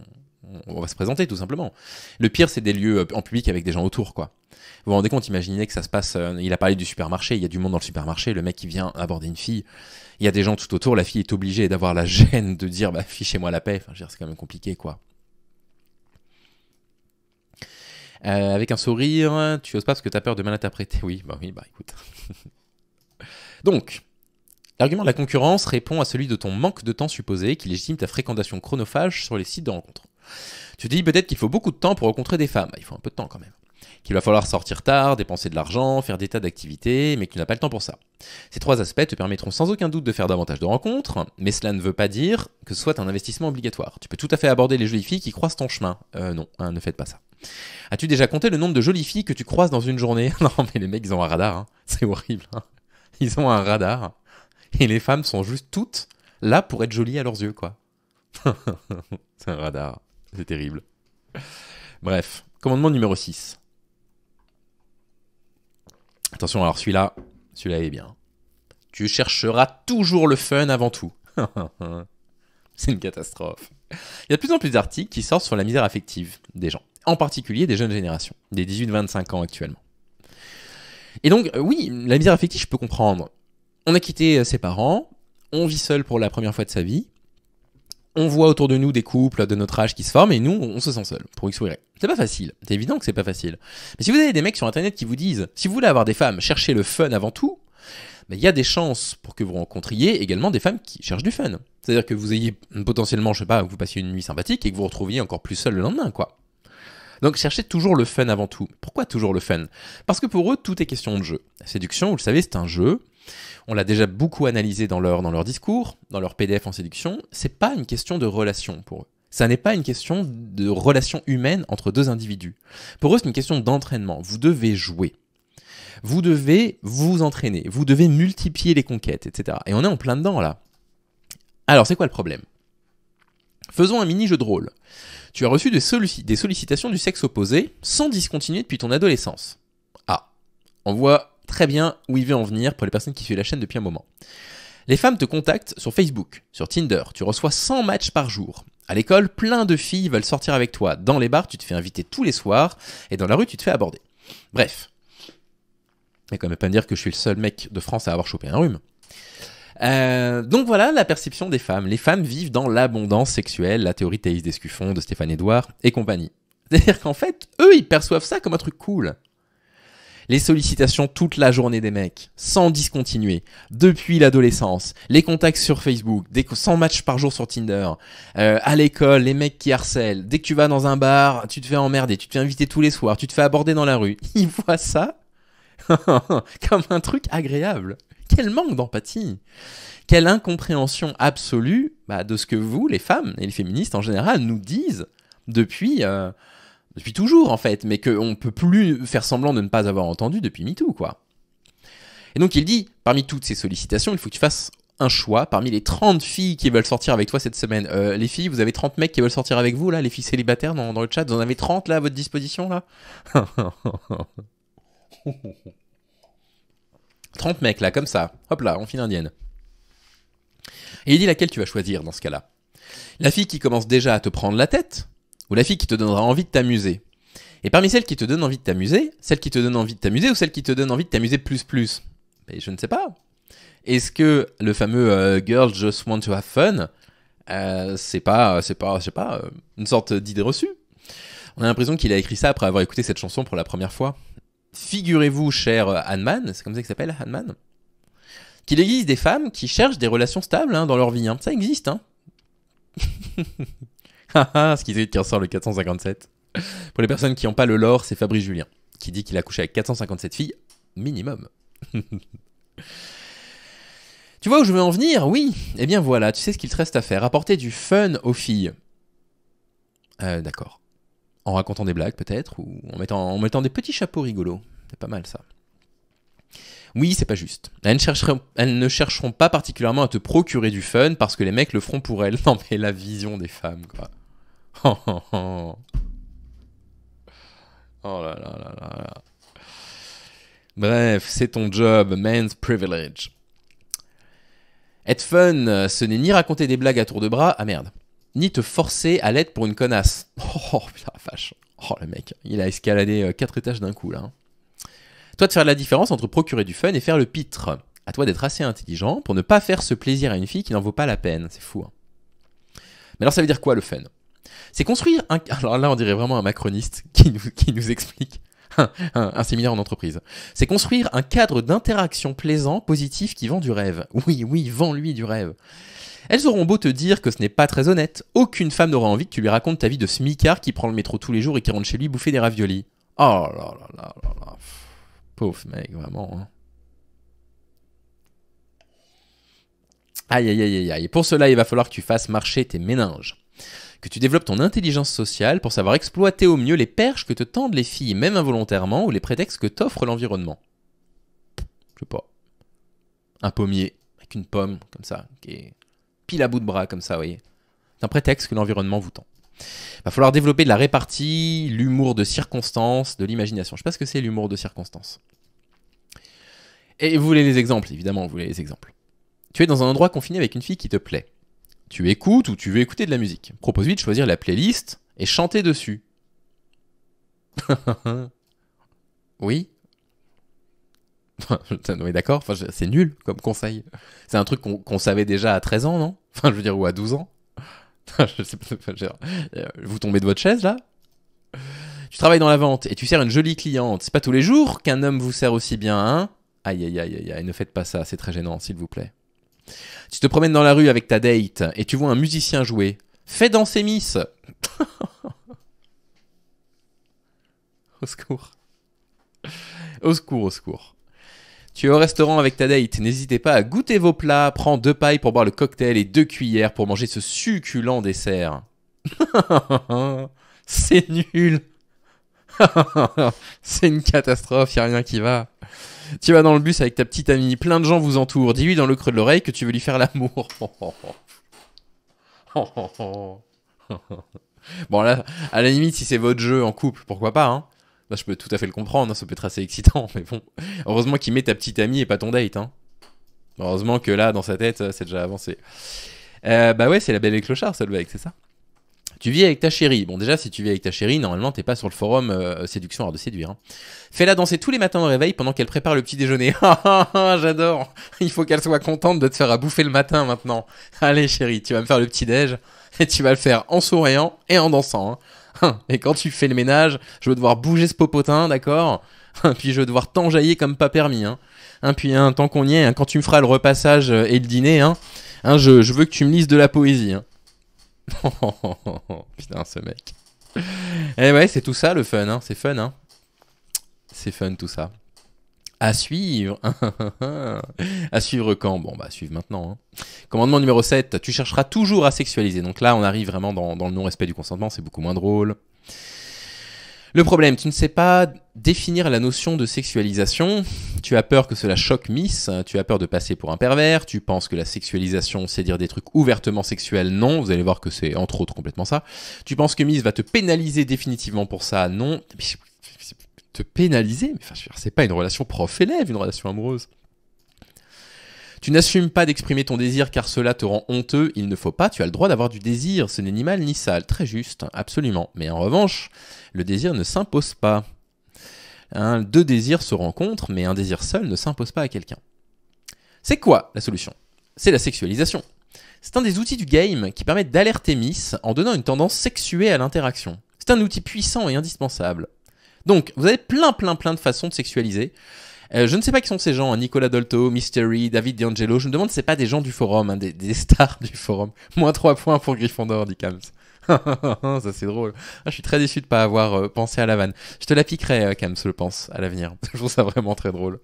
on va se présenter tout simplement. Le pire, c'est des lieux euh, en public avec des gens autour, quoi. Vous vous rendez compte, imaginez que ça se passe, euh, il a parlé du supermarché, il y a du monde dans le supermarché, le mec qui vient aborder une fille, il y a des gens tout autour, la fille est obligée d'avoir la gêne de dire, bah fichez-moi la paix, enfin, c'est quand même compliqué, quoi. Euh, avec un sourire, tu oses pas parce que t'as peur de mal interpréter. Oui, bah oui, bah écoute. Donc, l'argument de la concurrence répond à celui de ton manque de temps supposé qui légitime ta fréquentation chronophage sur les sites de rencontre. Tu dis peut-être qu'il faut beaucoup de temps pour rencontrer des femmes. Il faut un peu de temps quand même. Qu'il va falloir sortir tard, dépenser de l'argent, faire des tas d'activités, mais que tu n'as pas le temps pour ça. Ces trois aspects te permettront sans aucun doute de faire davantage de rencontres, mais cela ne veut pas dire que ce soit un investissement obligatoire. Tu peux tout à fait aborder les jolies filles qui croisent ton chemin. Euh, non, hein, ne faites pas ça. As-tu déjà compté le nombre de jolies filles que tu croises dans une journée Non, mais les mecs, ils ont un radar. Hein. C'est horrible. Hein. Ils ont un radar. Et les femmes sont juste toutes là pour être jolies à leurs yeux, quoi. C'est un radar. C'est terrible. Bref, commandement numéro 6. Attention, alors celui-là, celui-là est bien. Tu chercheras toujours le fun avant tout. C'est une catastrophe. Il y a de plus en plus d'articles qui sortent sur la misère affective des gens, en particulier des jeunes générations, des 18-25 ans actuellement. Et donc, euh, oui, la misère affective, je peux comprendre. On a quitté euh, ses parents, on vit seul pour la première fois de sa vie, on voit autour de nous des couples de notre âge qui se forment et nous, on se sent seul pour y sourire. C'est pas facile. C'est évident que c'est pas facile. Mais si vous avez des mecs sur internet qui vous disent, si vous voulez avoir des femmes, cherchez le fun avant tout, ben, il y a des chances pour que vous rencontriez également des femmes qui cherchent du fun. C'est-à-dire que vous ayez potentiellement, je sais pas, vous passiez une nuit sympathique et que vous vous retrouviez encore plus seul le lendemain, quoi. Donc cherchez toujours le fun avant tout. Pourquoi toujours le fun Parce que pour eux, tout est question de jeu. La séduction, vous le savez, c'est un jeu. On l'a déjà beaucoup analysé dans leur, dans leur discours, dans leur PDF en séduction. C'est pas une question de relation pour eux. Ça n'est pas une question de relation humaine entre deux individus. Pour eux, c'est une question d'entraînement. Vous devez jouer. Vous devez vous entraîner. Vous devez multiplier les conquêtes, etc. Et on est en plein dedans, là. Alors, c'est quoi le problème Faisons un mini jeu de rôle. Tu as reçu des, des, sollicitations du sexe opposé sans discontinuer depuis ton adolescence. Ah, on voit très bien où il veut en venir pour les personnes qui suivent la chaîne depuis un moment. Les femmes te contactent sur Facebook, sur Tinder, tu reçois 100 matchs par jour. À l'école, plein de filles veulent sortir avec toi. Dans les bars, tu te fais inviter tous les soirs et dans la rue, tu te fais aborder. Bref. Mais quand même pas me dire que je suis le seul mec de France à avoir chopé un rhume. Euh, donc voilà la perception des femmes. Les femmes vivent dans l'abondance sexuelle, la théorie Thaïs d'Escuffon de Stéphane Edouard et compagnie. C'est-à-dire qu'en fait, eux, ils perçoivent ça comme un truc cool les sollicitations toute la journée des mecs, sans discontinuer, depuis l'adolescence, les contacts sur Facebook, des 100 matchs par jour sur Tinder, euh, à l'école, les mecs qui harcèlent, dès que tu vas dans un bar, tu te fais emmerder, tu te fais inviter tous les soirs, tu te fais aborder dans la rue. Ils voient ça comme un truc agréable. Quel manque d'empathie Quelle incompréhension absolue bah, de ce que vous, les femmes et les féministes en général, nous disent depuis... Euh, depuis toujours en fait, mais qu'on ne peut plus faire semblant de ne pas avoir entendu depuis MeToo, quoi. Et donc il dit, parmi toutes ces sollicitations, il faut que tu fasses un choix parmi les 30 filles qui veulent sortir avec toi cette semaine. Euh, les filles, vous avez 30 mecs qui veulent sortir avec vous, là, les filles célibataires dans, le chat, vous en avez 30 là à votre disposition, là 30 mecs là, comme ça, hop là, on file indienne. Et il dit laquelle tu vas choisir dans ce cas-là. La fille qui commence déjà à te prendre la tête, ou la fille qui te donnera envie de t'amuser. Et parmi celles qui te donnent envie de t'amuser, celles qui te donnent envie de t'amuser ou celles qui te donnent envie de t'amuser plus plus ben, Je ne sais pas. Est-ce que le fameux euh, Girl just want to have fun, euh, c'est pas, euh, c'est pas, je pas, une sorte d'idée reçue On a l'impression qu'il a écrit ça après avoir écouté cette chanson pour la première fois. Figurez-vous, cher Hanman, c'est comme ça qu'il s'appelle, Hanman, qu'il existe des femmes qui cherchent des relations stables hein, dans leur vie. Hein. Ça existe, hein Ah, ce qui, qui sort le 457. Pour les personnes qui n'ont pas le lore, c'est Fabrice Julien, qui dit qu'il a couché avec 457 filles, minimum. tu vois où je veux en venir Oui Eh bien voilà, tu sais ce qu'il te reste à faire. Apporter du fun aux filles. Euh, d'accord. En racontant des blagues peut-être, ou en mettant, en mettant des petits chapeaux rigolos. C'est pas mal ça. Oui, c'est pas juste. Elles chercheront, elles ne chercheront pas particulièrement à te procurer du fun parce que les mecs le feront pour elles. Non mais la vision des femmes, quoi. Oh, là là là Bref, c'est ton job, man's privilege. Être fun, ce n'est ni raconter des blagues à tour de bras, ah merde, ni te forcer à l'aide pour une connasse. Oh putain, vache. Oh le mec, il a escaladé euh, quatre étages d'un coup là. Hein. Toi de faire la différence entre procurer du fun et faire le pitre. À toi d'être assez intelligent pour ne pas faire ce plaisir à une fille qui n'en vaut pas la peine. C'est fou. Hein. Mais alors ça veut dire quoi le fun c'est construire un... Alors là, on dirait vraiment un macroniste qui nous, qui nous explique un, séminaire en entreprise. C'est construire un cadre d'interaction plaisant, positif, qui vend du rêve. Oui, oui, vend-lui du rêve. Elles auront beau te dire que ce n'est pas très honnête, aucune femme n'aura envie que tu lui racontes ta vie de smicard qui prend le métro tous les jours et qui rentre chez lui bouffer des raviolis. Oh là là là là là. Pauvre mec, vraiment. Hein. Aïe aïe aïe aïe. Et pour cela, il va falloir que tu fasses marcher tes méninges que tu développes ton intelligence sociale pour savoir exploiter au mieux les perches que te tendent les filles, même involontairement, ou les prétextes que t'offre l'environnement. Je sais pas. Un pommier, avec une pomme, comme ça, qui est pile à bout de bras, comme ça, vous voyez. C'est un prétexte que l'environnement vous tend. Va falloir développer de la répartie, l'humour de circonstance, de l'imagination. Je sais pas ce que c'est l'humour de circonstance. Et vous voulez les exemples, évidemment, vous voulez les exemples. Tu es dans un endroit confiné avec une fille qui te plaît. Tu écoutes ou tu veux écouter de la musique. Propose-lui de choisir la playlist et chanter dessus. oui on est d'accord, enfin, c'est nul comme conseil. C'est un truc qu'on savait déjà à 13 ans, non Enfin, je veux dire, ou à 12 ans. je sais pas, euh, vous tombez de votre chaise, là Tu travailles dans la vente et tu sers une jolie cliente. C'est pas tous les jours qu'un homme vous sert aussi bien, hein Aïe, aïe, aïe, aïe, aïe, ne faites pas ça, c'est très gênant, s'il vous plaît. Tu te promènes dans la rue avec ta date et tu vois un musicien jouer. Fais danser Miss Au secours. Au secours, au secours. Tu es au restaurant avec ta date, n'hésitez pas à goûter vos plats, prends deux pailles pour boire le cocktail et deux cuillères pour manger ce succulent dessert. C'est nul. C'est une catastrophe, y a rien qui va. Tu vas dans le bus avec ta petite amie, plein de gens vous entourent. Dis-lui dans le creux de l'oreille que tu veux lui faire l'amour. bon, là, à la limite, si c'est votre jeu en couple, pourquoi pas, hein je peux tout à fait le comprendre, hein, ça peut être assez excitant, mais bon. Heureusement qu'il met ta petite amie et pas ton date, hein. Heureusement que là, dans sa tête, euh, c'est déjà avancé. Euh, bah ouais, c'est la belle et clochard, ça, le c'est ça tu vis avec ta chérie. Bon, déjà, si tu vis avec ta chérie, normalement, t'es pas sur le forum euh, séduction art de séduire. Hein. Fais-la danser tous les matins au réveil pendant qu'elle prépare le petit déjeuner. J'adore. Il faut qu'elle soit contente de te faire à bouffer le matin maintenant. Allez, chérie, tu vas me faire le petit déj et tu vas le faire en souriant et en dansant. Hein. Et quand tu fais le ménage, je veux devoir bouger ce popotin, d'accord Puis je veux devoir t'enjailler comme pas permis. Hein. hein puis tant qu'on y est, quand tu me feras le repassage euh, et le dîner, je, veux que tu me lises de la poésie. Putain, ce mec. Eh ouais, c'est tout ça le fun, hein. c'est fun. Hein. C'est fun tout ça. À suivre. à suivre quand Bon, bah, suivre maintenant. Hein. Commandement numéro 7, tu chercheras toujours à sexualiser. Donc là, on arrive vraiment dans, dans le non-respect du consentement, c'est beaucoup moins drôle. Le problème, tu ne sais pas définir la notion de sexualisation, tu as peur que cela choque Miss, tu as peur de passer pour un pervers, tu penses que la sexualisation c'est dire des trucs ouvertement sexuels, non, vous allez voir que c'est entre autres complètement ça, tu penses que Miss va te pénaliser définitivement pour ça, non, te pénaliser, mais enfin, c'est pas une relation prof-élève, une relation amoureuse. Tu n'assumes pas d'exprimer ton désir car cela te rend honteux, il ne faut pas, tu as le droit d'avoir du désir, ce n'est ni mal ni sale, très juste, absolument. Mais en revanche, le désir ne s'impose pas. Hein, deux désirs se rencontrent, mais un désir seul ne s'impose pas à quelqu'un. C'est quoi la solution C'est la sexualisation. C'est un des outils du game qui permet d'alerter Miss en donnant une tendance sexuée à l'interaction. C'est un outil puissant et indispensable. Donc, vous avez plein plein plein de façons de sexualiser. Euh, je ne sais pas qui sont ces gens, hein. Nicolas Dolto, Mystery, David D'Angelo. Je me demande si c'est pas des gens du forum, hein, des, stars du forum. Moins 3 points pour Gryffondor, dit Kams. ça c'est drôle. Ah, je suis très déçu de ne pas avoir euh, pensé à la vanne. Je te la piquerai, euh, Kams, le pense, à l'avenir. je trouve ça vraiment très drôle.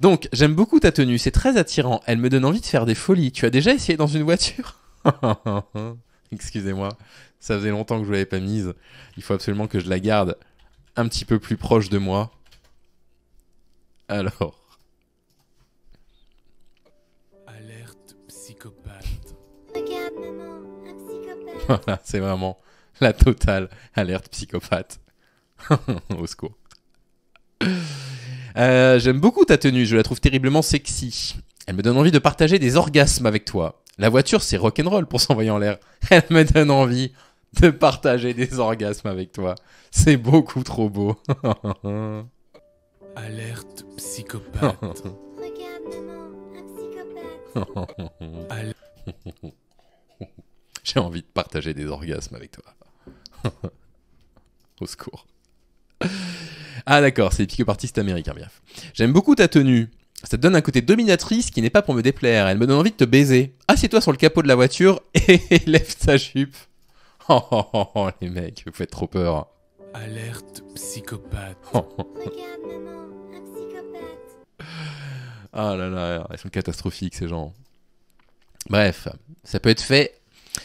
Donc, j'aime beaucoup ta tenue, c'est très attirant. Elle me donne envie de faire des folies. Tu as déjà essayé dans une voiture Excusez-moi, ça faisait longtemps que je ne l'avais pas mise. Il faut absolument que je la garde un petit peu plus proche de moi. Alors. Alerte psychopathe. Regarde, maman, un psychopathe. Voilà, c'est vraiment la totale alerte psychopathe. Au secours. Euh, j'aime beaucoup ta tenue, je la trouve terriblement sexy. Elle me donne envie de partager des orgasmes avec toi. La voiture, c'est rock'n'roll pour s'envoyer en l'air. Elle me donne envie de partager des orgasmes avec toi. C'est beaucoup trop beau. Alerte psychopathe. un psychopathe. J'ai envie de partager des orgasmes avec toi. Au secours. Ah d'accord, c'est les pick américains américain, bien. J'aime beaucoup ta tenue. Ça te donne un côté dominatrice qui n'est pas pour me déplaire. Elle me donne envie de te baiser. Assieds-toi sur le capot de la voiture et lève ta jupe. Oh, oh, oh, oh, les mecs, vous faites trop peur. Alerte psychopathe. Oh. Ah là là, ils sont catastrophiques ces gens. Bref, ça peut être fait,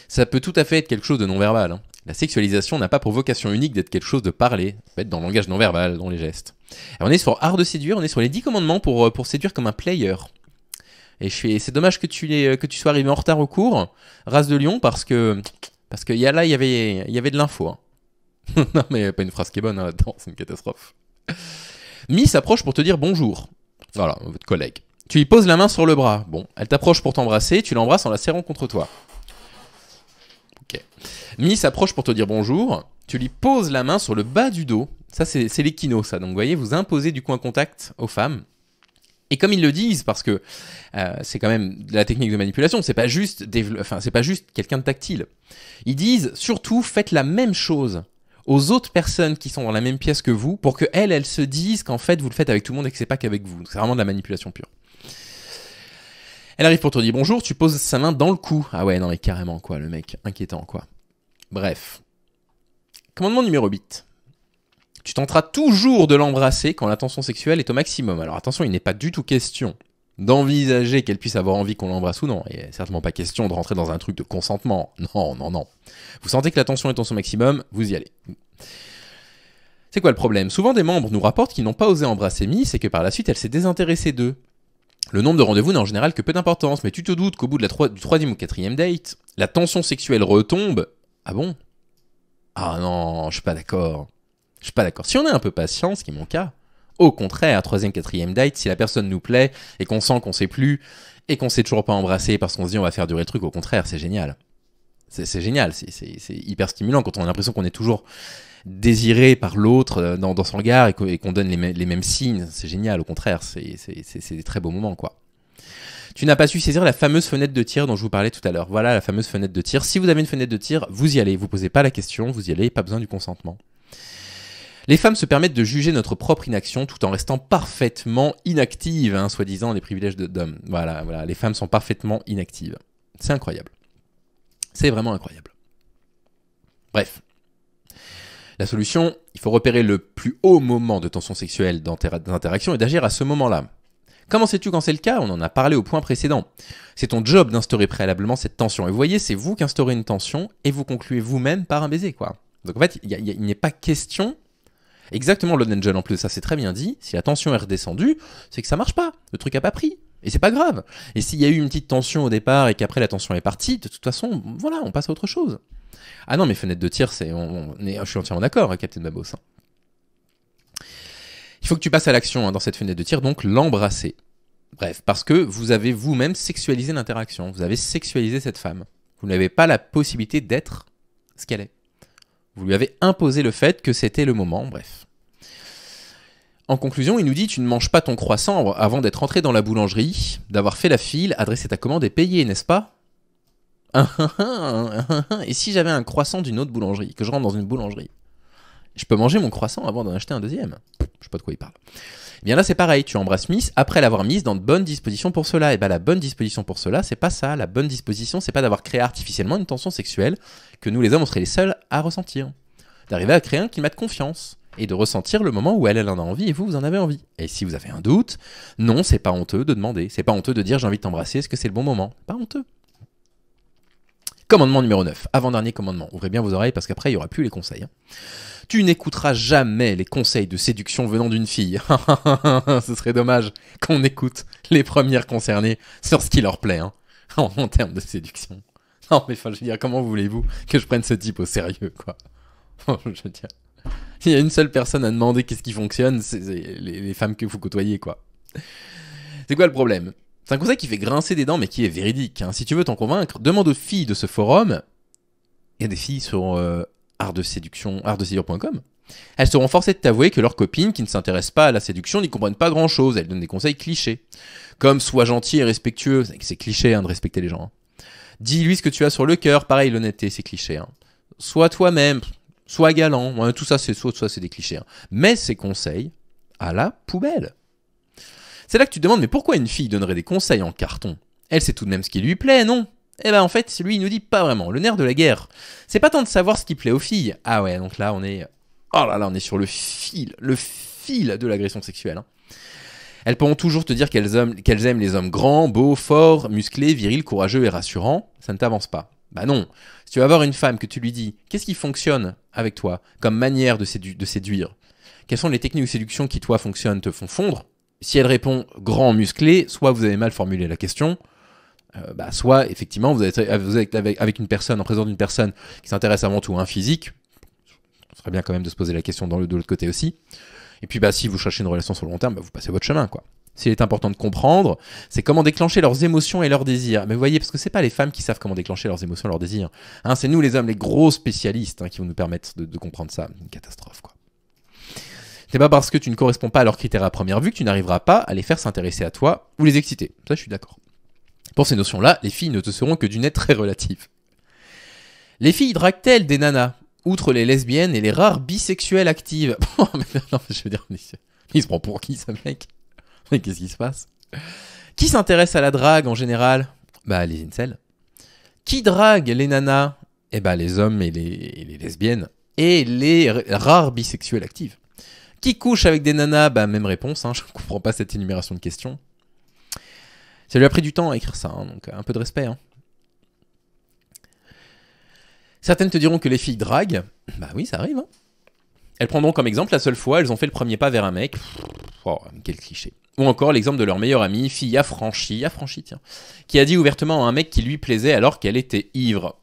ça peut tout à fait être quelque chose de non-verbal. Hein. La sexualisation n'a pas pour vocation unique d'être quelque chose de parlé, ça peut être dans le langage non-verbal, dans les gestes. on est sur art de séduire, on est sur les 10 commandements pour, euh, pour séduire comme un player. Et c'est dommage que tu, euh, que tu sois arrivé en retard au cours, race de lion, parce que, parce que y a, là, il y avait, y avait de l'info. Hein. non, mais pas une phrase qui est bonne hein, là-dedans, c'est une catastrophe. Mi s'approche pour te dire bonjour. Voilà, votre collègue. Tu lui poses la main sur le bras. Bon, elle t'approche pour t'embrasser, tu l'embrasses en la serrant contre toi. Ok. Mi s'approche pour te dire bonjour, tu lui poses la main sur le bas du dos. Ça, c'est les ça. Donc, vous voyez, vous imposez du coin contact aux femmes. Et comme ils le disent, parce que euh, c'est quand même de la technique de manipulation, c'est pas juste, enfin, c'est pas juste quelqu'un de tactile. Ils disent surtout faites la même chose aux autres personnes qui sont dans la même pièce que vous pour que elles, se disent qu'en fait vous le faites avec tout le monde et que c'est pas qu'avec vous. C'est vraiment de la manipulation pure. Elle arrive pour te dire bonjour, tu poses sa main dans le cou. Ah ouais, non mais carrément quoi, le mec, inquiétant quoi. Bref. Commandement numéro 8. Tu tenteras toujours de l'embrasser quand l'attention sexuelle est au maximum. Alors attention, il n'est pas du tout question d'envisager qu'elle puisse avoir envie qu'on l'embrasse ou non. Il certainement pas question de rentrer dans un truc de consentement. Non, non, non. Vous sentez que la tension est en son maximum, vous y allez. C'est quoi le problème Souvent des membres nous rapportent qu'ils n'ont pas osé embrasser Miss c'est que par la suite elle s'est désintéressée d'eux. Le nombre de rendez-vous n'a en général que peu d'importance, mais tu te doutes qu'au bout de la du troisième ou quatrième date, la tension sexuelle retombe. Ah bon Ah non, je suis pas d'accord. Je suis pas d'accord. Si on est un peu patient, ce qui est mon cas, au contraire, troisième, quatrième date, si la personne nous plaît et qu'on sent qu'on sait plus et qu'on sait toujours pas embrasser parce qu'on se dit on va faire durer le truc, au contraire, c'est génial. C'est génial, c'est hyper stimulant quand on a l'impression qu'on est toujours désiré par l'autre euh, dans, son regard et qu'on donne les, mêmes signes. C'est génial, au contraire, c'est des très beaux moments, quoi. Tu n'as pas su saisir la fameuse fenêtre de tir dont je vous parlais tout à l'heure. Voilà la fameuse fenêtre de tir. Si vous avez une fenêtre de tir, vous y allez. Vous posez pas la question, vous y allez, pas besoin du consentement. Les femmes se permettent de juger notre propre inaction tout en restant parfaitement inactives, hein, soi-disant les privilèges d'hommes. Voilà, voilà, les femmes sont parfaitement inactives. C'est incroyable. C'est vraiment incroyable. Bref. La solution, il faut repérer le plus haut moment de tension sexuelle d'interaction et d'agir à ce moment-là. Comment sais-tu quand c'est le cas On en a parlé au point précédent. C'est ton job d'instaurer préalablement cette tension. Et vous voyez, c'est vous qui instaurez une tension et vous concluez vous-même par un baiser, quoi. Donc en fait, il n'est pas question Exactement, Lone Angel en plus, ça c'est très bien dit. Si la tension est redescendue, c'est que ça marche pas. Le truc a pas pris. Et c'est pas grave. Et s'il y a eu une petite tension au départ et qu'après la tension est partie, de toute façon, voilà, on passe à autre chose. Ah non, mais fenêtres de tir, c'est, on, je suis entièrement d'accord, hein, Captain Babos. Hein. Il faut que tu passes à l'action hein, dans cette fenêtre de tir, donc l'embrasser. Bref, parce que vous avez vous-même sexualisé l'interaction, vous avez sexualisé cette femme. Vous n'avez pas la possibilité d'être ce qu'elle est. Vous lui avez imposé le fait que c'était le moment, bref. En conclusion, il nous dit Tu ne manges pas ton croissant avant d'être entré dans la boulangerie, d'avoir fait la file, adressé ta commande et payé, n'est-ce pas ah, ah, ah, Et si j'avais un croissant d'une autre boulangerie, que je rentre dans une boulangerie je peux manger mon croissant avant d'en acheter un deuxième. Je sais pas de quoi il parle. Eh bien là, c'est pareil. Tu embrasses Miss après l'avoir mise dans de bonnes dispositions pour cela. Et eh bien la bonne disposition pour cela, c'est pas ça. La bonne disposition, c'est pas d'avoir créé artificiellement une tension sexuelle que nous les hommes, on serait les seuls à ressentir. D'arriver à créer un climat de confiance et de ressentir le moment où elle, elle en a envie et vous, vous en avez envie. Et si vous avez un doute, non, c'est pas honteux de demander. C'est pas honteux de dire j'ai envie de t'embrasser, est-ce que c'est le bon moment Pas honteux. Commandement numéro 9, avant-dernier commandement. Ouvrez bien vos oreilles parce qu'après, il n'y aura plus les conseils. Hein. Tu n'écouteras jamais les conseils de séduction venant d'une fille. ce serait dommage qu'on écoute les premières concernées sur ce qui leur plaît, hein. en, termes de séduction. Non, mais enfin, je dire, comment voulez-vous que je prenne ce type au sérieux, quoi Je il y a une seule personne à demander qu'est-ce qui fonctionne, c'est les, les femmes que vous côtoyez, quoi. C'est quoi le problème c'est un conseil qui fait grincer des dents, mais qui est véridique. Hein. Si tu veux t'en convaincre, demande aux filles de ce forum. Il y a des filles sur euh, de séduction, Elles seront forcées de t'avouer que leurs copines qui ne s'intéressent pas à la séduction n'y comprennent pas grand chose. Elles donnent des conseils clichés. Comme sois gentil et respectueux. C'est cliché hein, de respecter les gens. Hein. Dis-lui ce que tu as sur le cœur. Pareil, l'honnêteté, c'est cliché. Sois toi-même. Sois galant. tout ça, c'est ça, c'est des clichés. Mets ces conseils à la poubelle. C'est là que tu te demandes, mais pourquoi une fille donnerait des conseils en carton Elle sait tout de même ce qui lui plaît, non eh ben en fait, lui, il nous dit pas vraiment. Le nerf de la guerre, c'est pas tant de savoir ce qui plaît aux filles. Ah ouais, donc là, on est... Oh là là, on est sur le fil, le fil de l'agression sexuelle. Hein. Elles pourront toujours te dire qu'elles aiment, qu'elles aiment les hommes grands, beaux, forts, musclés, virils, courageux et rassurants. Ça ne t'avance pas. Bah non. Si tu vas voir une femme que tu lui dis, qu'est-ce qui fonctionne avec toi comme manière de, de séduire Quelles sont les techniques de séduction qui, toi, fonctionnent, te font fondre si elle répond grand musclé, soit vous avez mal formulé la question, euh, bah, soit effectivement vous êtes, avec, une personne, en présence d'une personne qui s'intéresse avant tout à un physique, ce serait bien quand même de se poser la question dans le, de l'autre côté aussi. Et puis bah, si vous cherchez une relation sur le long terme, bah, vous passez votre chemin. quoi. S'il est important de comprendre, c'est comment déclencher leurs émotions et leurs désirs. Mais vous voyez, parce que c'est pas les femmes qui savent comment déclencher leurs émotions et leurs désirs. Hein. c'est nous les hommes, les gros spécialistes, hein, qui vont nous permettre de, comprendre ça. Une catastrophe, quoi. C'est pas parce que tu ne corresponds pas à leurs critères à première vue que tu n'arriveras pas à les faire s'intéresser à toi ou les exciter. Ça, je suis d'accord. Pour ces notions-là, les filles ne te seront que d'une aide très relative. Les filles draguent-elles des nanas Outre les lesbiennes et les rares bisexuelles actives. non, je veux dire, il se prend pour qui, ce mec Mais qu'est-ce qui se passe Qui s'intéresse à la drague en général Bah, les incels. Qui drague les nanas Eh bah, les hommes et les, et les lesbiennes. Et les rares bisexuelles actives. Qui couche avec des nanas Bah, même réponse, hein, je comprends pas cette énumération de questions. Ça lui a pris du temps à écrire ça, hein, donc euh, un peu de respect. Hein. Certaines te diront que les filles draguent. Bah oui, ça arrive. Hein. Elles prendront comme exemple la seule fois elles ont fait le premier pas vers un mec. Oh, quel cliché. Ou encore l'exemple de leur meilleure amie, fille affranchie, affranchie tiens, qui a dit ouvertement à un mec qui lui plaisait alors qu'elle était ivre.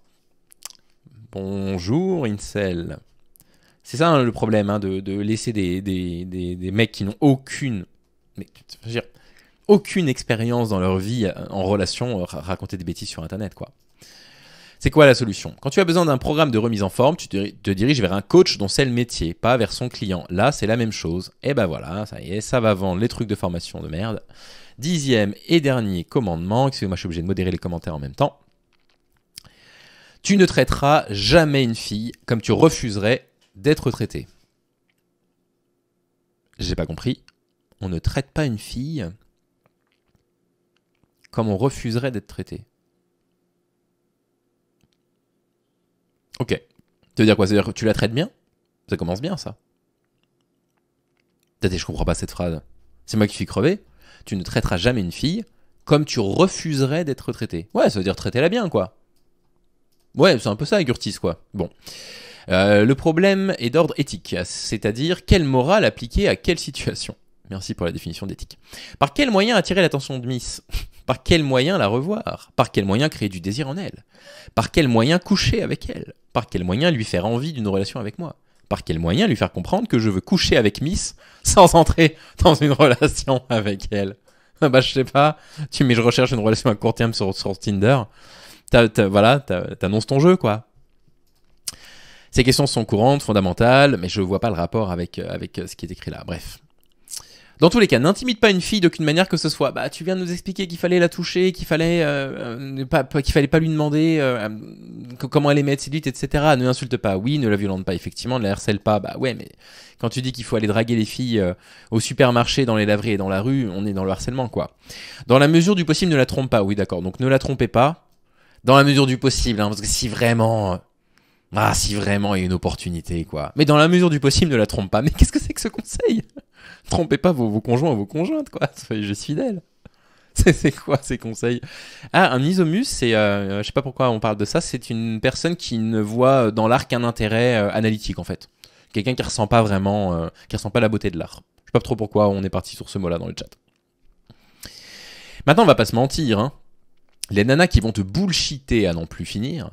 Bonjour, Incel. C'est ça hein, le problème hein, de, laisser des, mecs qui n'ont aucune, aucune expérience dans leur vie euh, en relation euh, raconter des bêtises sur Internet. quoi. C'est quoi la solution Quand tu as besoin d'un programme de remise en forme, tu te diriges vers un coach dont c'est le métier, pas vers son client. Là, c'est la même chose. Et eh ben voilà, ça y est, ça va vendre les trucs de formation de merde. Dixième et dernier commandement, excusez-moi, je suis obligé de modérer les commentaires en même temps. Tu ne traiteras jamais une fille comme tu refuserais d'être traité. J'ai pas compris. On ne traite pas une fille comme on refuserait d'être traité. Ok. Tu veux dire quoi Ça dire que tu la traites bien Ça commence bien, ça. T'as je comprends pas cette phrase. C'est moi qui suis crevé. Tu ne traiteras jamais une fille comme tu refuserais d'être traité. Ouais, ça veut dire traiter la bien, quoi. Ouais, c'est un peu ça, Gurtis, quoi. Bon. Euh, le problème est d'ordre éthique, c'est-à-dire quelle morale appliquer à quelle situation. Merci pour la définition d'éthique. Par quel moyen attirer l'attention de Miss Par quel moyen la revoir Par quel moyen créer du désir en elle Par quel moyen coucher avec elle Par quel moyen lui faire envie d'une relation avec moi Par quel moyen lui faire comprendre que je veux coucher avec Miss sans entrer dans une relation avec elle ah Bah je sais pas, tu mais je recherche une relation à court terme sur, Tinder. voilà, t'annonces ton jeu quoi. Ces questions sont courantes, fondamentales, mais je ne vois pas le rapport avec, euh, avec euh, ce qui est écrit là. Bref. Dans tous les cas, n'intimide pas une fille d'aucune manière que ce soit. Bah, tu viens de nous expliquer qu'il fallait la toucher, qu'il fallait euh, euh pas, qu'il fallait pas lui demander comment elle aimait être séduite, etc. Ne l'insulte pas. Oui, ne la violente pas. Effectivement, ne la harcèle pas. Bah ouais, mais quand tu dis qu'il faut aller draguer les filles au supermarché, dans les laveries et dans la rue, on est dans le harcèlement, quoi. Dans la mesure du possible, ne la trompe pas. Oui, d'accord. Donc ne la trompez pas. Dans la mesure du possible, hein, parce que si vraiment ah, si vraiment il y a une opportunité, quoi. Mais dans la mesure du possible, ne la trompe pas. Mais qu'est-ce que c'est que ce conseil Trompez pas vos, conjoints ou vos conjointes, quoi. Soyez juste fidèles. C'est quoi ces conseils Ah, un isomus, c'est, euh, euh, je sais pas pourquoi on parle de ça, c'est une personne qui ne voit euh, dans l'art qu'un intérêt euh, analytique en fait. Quelqu'un qui ressent pas vraiment, euh, qui ressent pas la beauté de l'art. Je sais pas trop pourquoi on est parti sur ce mot-là dans le chat. Maintenant, on va pas se mentir, hein. Les nanas qui vont te bullshiter à non plus finir,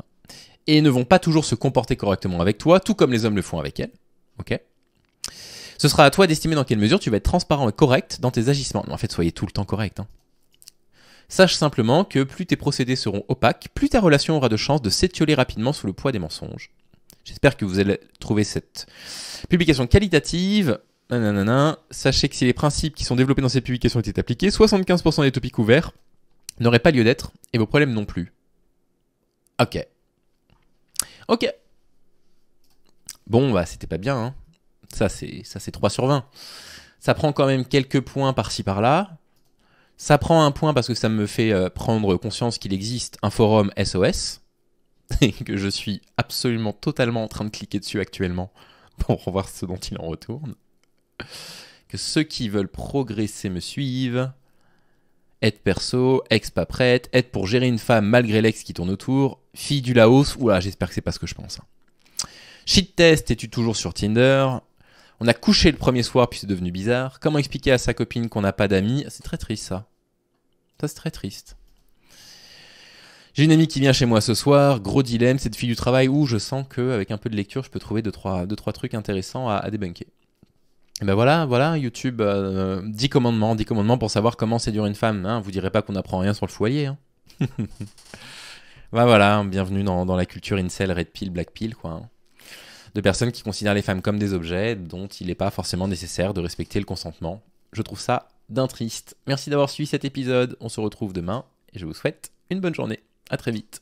et ne vont pas toujours se comporter correctement avec toi, tout comme les hommes le font avec elles. Ok Ce sera à toi d'estimer dans quelle mesure tu vas être transparent et correct dans tes agissements. Non, en fait, soyez tout le temps correct. Hein. Sache simplement que plus tes procédés seront opaques, plus ta relation aura de chances de s'étioler rapidement sous le poids des mensonges. J'espère que vous allez trouver cette publication qualitative. Nanana. Sachez que si les principes qui sont développés dans cette publication étaient appliqués, 75% des topics ouverts n'auraient pas lieu d'être et vos problèmes non plus. Ok. Ok. Bon, bah, c'était pas bien. Hein. Ça, c'est 3 sur 20. Ça prend quand même quelques points par-ci par-là. Ça prend un point parce que ça me fait euh, prendre conscience qu'il existe un forum SOS et que je suis absolument totalement en train de cliquer dessus actuellement pour voir ce dont il en retourne. Que ceux qui veulent progresser me suivent. Être perso, ex pas prête, être pour gérer une femme malgré l'ex qui tourne autour, Fille du Laos, oula, j'espère que c'est pas ce que je pense. Hein. Shit test, es-tu toujours sur Tinder On a couché le premier soir puis c'est devenu bizarre. Comment expliquer à sa copine qu'on n'a pas d'amis C'est très triste ça. Ça c'est très triste. J'ai une amie qui vient chez moi ce soir, gros dilemme, cette fille du travail où je sens que avec un peu de lecture, je peux trouver 2-3 deux, trois, trois trucs intéressants à, débunker. Et eh ben voilà, voilà, YouTube, 10 euh, commandements, 10 commandements pour savoir comment séduire une femme. Hein. Vous direz pas qu'on apprend rien sur le foyer. Hein. Bah voilà, hein, bienvenue dans, la culture incel, red pill, black pill, quoi. Hein. De personnes qui considèrent les femmes comme des objets dont il n'est pas forcément nécessaire de respecter le consentement. Je trouve ça d'un triste. Merci d'avoir suivi cet épisode. On se retrouve demain et je vous souhaite une bonne journée. À très vite.